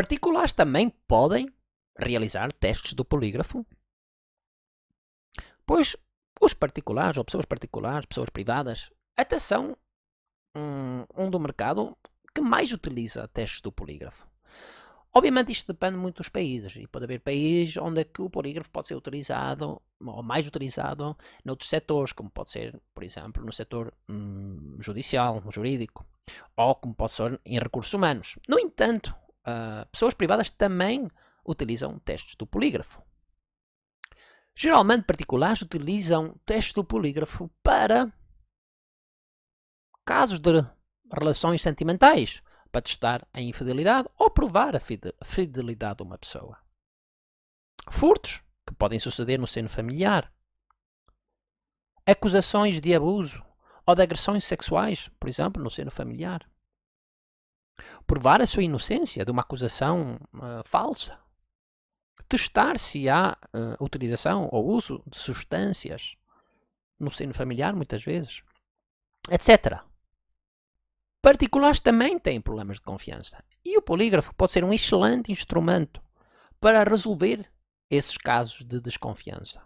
particulares também podem realizar testes do polígrafo, pois os particulares, ou pessoas particulares, pessoas privadas, até são um, um do mercado que mais utiliza testes do polígrafo. Obviamente isto depende muito dos países e pode haver países onde é que o polígrafo pode ser utilizado ou mais utilizado noutros setores, como pode ser, por exemplo, no setor hum, judicial, jurídico, ou como pode ser em recursos humanos. No entanto, ah, pessoas privadas também utilizam testes do polígrafo. Geralmente, particulares utilizam testes do polígrafo para casos de relações sentimentais, para testar a infidelidade ou provar a fidelidade de uma pessoa. Furtos, que podem suceder no seno familiar. Acusações de abuso ou de agressões sexuais, por exemplo, no seno familiar provar a sua inocência de uma acusação uh, falsa, testar se há uh, utilização ou uso de substâncias no seno familiar, muitas vezes, etc. Particulares também têm problemas de confiança e o polígrafo pode ser um excelente instrumento para resolver esses casos de desconfiança.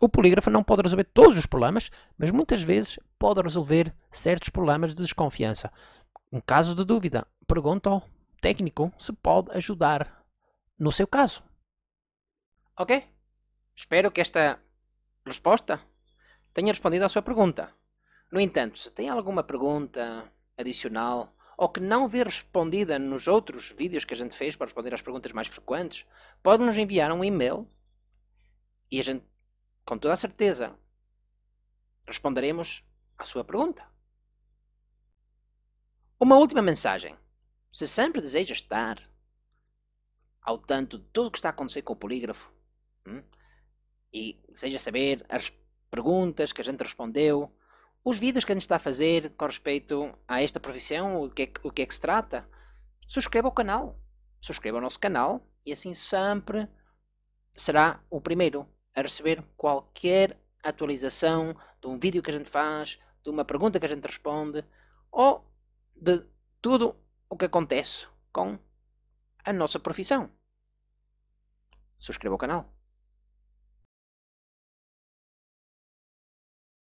O polígrafo não pode resolver todos os problemas, mas muitas vezes pode resolver certos problemas de desconfiança. Em caso de dúvida, pergunte ao técnico se pode ajudar no seu caso. Ok? Espero que esta resposta tenha respondido à sua pergunta. No entanto, se tem alguma pergunta adicional ou que não vê respondida nos outros vídeos que a gente fez para responder às perguntas mais frequentes, pode nos enviar um e-mail e a gente, com toda a certeza, responderemos à sua pergunta. Uma última mensagem. Se sempre deseja estar ao tanto de tudo o que está a acontecer com o polígrafo hum, e deseja saber as perguntas que a gente respondeu, os vídeos que a gente está a fazer com respeito a esta profissão, o que é que, o que, é que se trata, subscreva o canal. Subscreva o nosso canal e assim sempre será o primeiro a receber qualquer atualização de um vídeo que a gente faz, de uma pergunta que a gente responde ou de tudo o que acontece com a nossa profissão. Subscreva o canal.